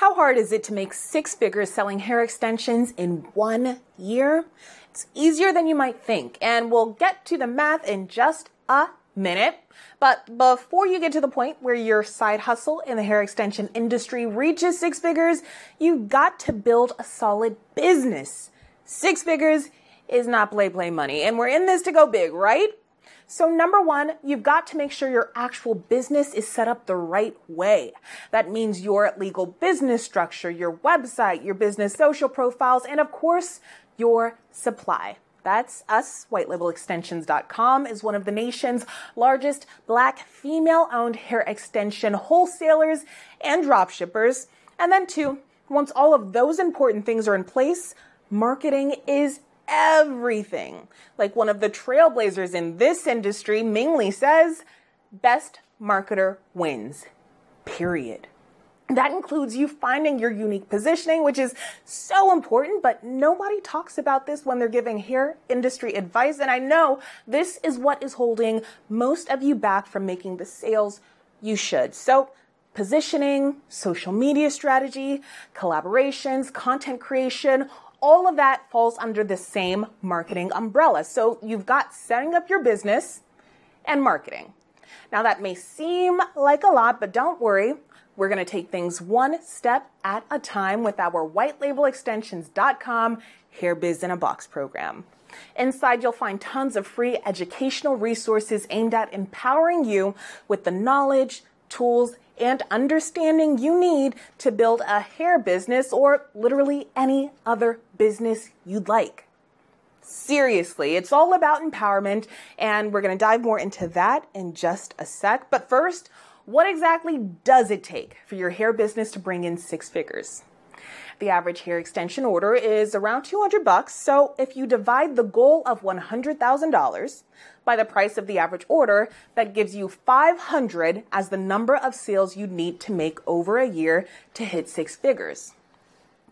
How hard is it to make six figures selling hair extensions in one year? It's easier than you might think, and we'll get to the math in just a minute. But before you get to the point where your side hustle in the hair extension industry reaches six figures, you've got to build a solid business. Six figures is not play play money, and we're in this to go big, right? So, number one, you've got to make sure your actual business is set up the right way. That means your legal business structure, your website, your business social profiles, and of course, your supply. That's us. WhiteLabelExtensions.com is one of the nation's largest black female owned hair extension wholesalers and dropshippers. And then, two, once all of those important things are in place, marketing is everything. Like one of the trailblazers in this industry, Ming Lee says, best marketer wins, period. That includes you finding your unique positioning, which is so important, but nobody talks about this when they're giving hair industry advice. And I know this is what is holding most of you back from making the sales you should. So positioning, social media strategy, collaborations, content creation, all of that falls under the same marketing umbrella. So you've got setting up your business and marketing. Now that may seem like a lot, but don't worry. We're going to take things one step at a time with our whitelabelextensions.com Hair Biz in a Box program. Inside, you'll find tons of free educational resources aimed at empowering you with the knowledge, tools, and understanding you need to build a hair business or literally any other business you'd like. Seriously, it's all about empowerment, and we're gonna dive more into that in just a sec. But first, what exactly does it take for your hair business to bring in six figures? The average hair extension order is around 200 bucks, so if you divide the goal of $100,000 by the price of the average order, that gives you 500 as the number of sales you need to make over a year to hit six figures.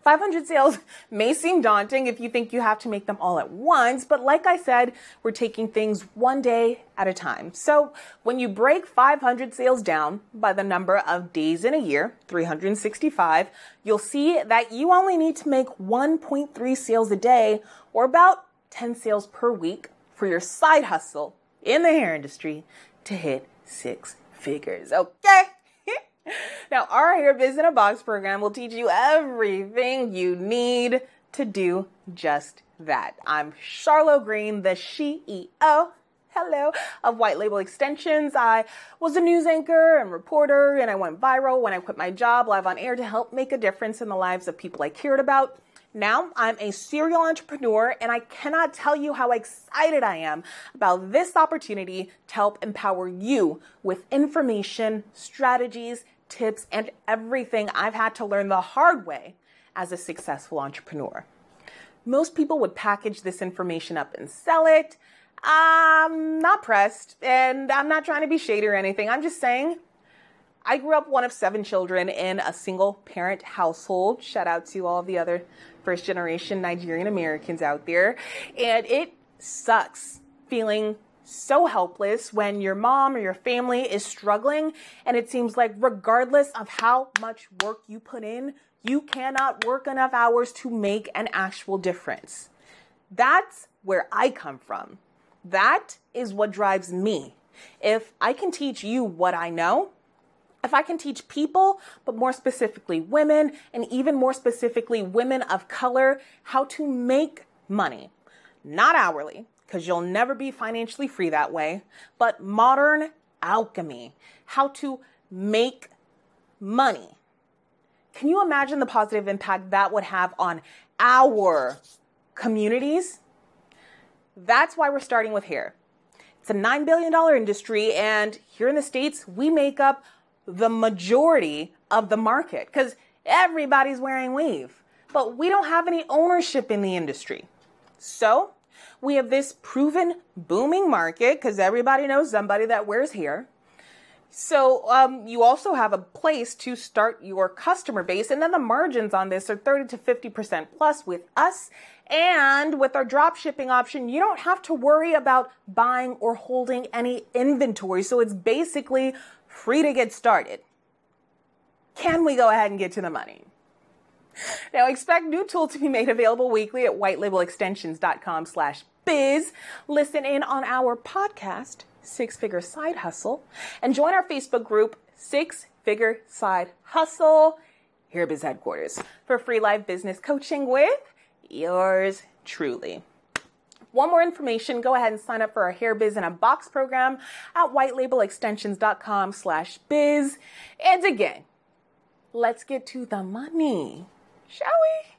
500 sales may seem daunting if you think you have to make them all at once, but like I said, we're taking things one day at a time. So when you break 500 sales down by the number of days in a year, 365, you'll see that you only need to make 1.3 sales a day or about 10 sales per week for your side hustle in the hair industry to hit six figures. Okay? Now, our Hair Biz in a Box program will teach you everything you need to do just that. I'm Charlotte Green, the CEO hello, of White Label Extensions. I was a news anchor and reporter, and I went viral when I quit my job live on air to help make a difference in the lives of people I cared about. Now I'm a serial entrepreneur, and I cannot tell you how excited I am about this opportunity to help empower you with information, strategies, tips, and everything I've had to learn the hard way as a successful entrepreneur. Most people would package this information up and sell it. I'm not pressed, and I'm not trying to be shady or anything. I'm just saying I grew up one of seven children in a single parent household. Shout out to all the other first generation Nigerian Americans out there. And it sucks feeling so helpless when your mom or your family is struggling and it seems like regardless of how much work you put in, you cannot work enough hours to make an actual difference. That's where I come from. That is what drives me. If I can teach you what I know, if I can teach people, but more specifically women, and even more specifically women of color, how to make money, not hourly, because you'll never be financially free that way, but modern alchemy, how to make money. Can you imagine the positive impact that would have on our communities? That's why we're starting with here. It's a $9 billion industry, and here in the States, we make up the majority of the market because everybody's wearing weave, but we don't have any ownership in the industry. So we have this proven booming market because everybody knows somebody that wears hair. So um, you also have a place to start your customer base, and then the margins on this are 30 to 50 percent plus with us. And with our drop shipping option, you don't have to worry about buying or holding any inventory. So it's basically free to get started. Can we go ahead and get to the money? now expect new tools to be made available weekly at whitelabelextensions.com slash biz. Listen in on our podcast, Six Figure Side Hustle, and join our Facebook group, Six Figure Side Hustle, here at Biz Headquarters, for free live business coaching with yours truly. One more information? Go ahead and sign up for our Hair Biz in a Box program at whitelabelextensions.com slash biz. And again, let's get to the money shall we?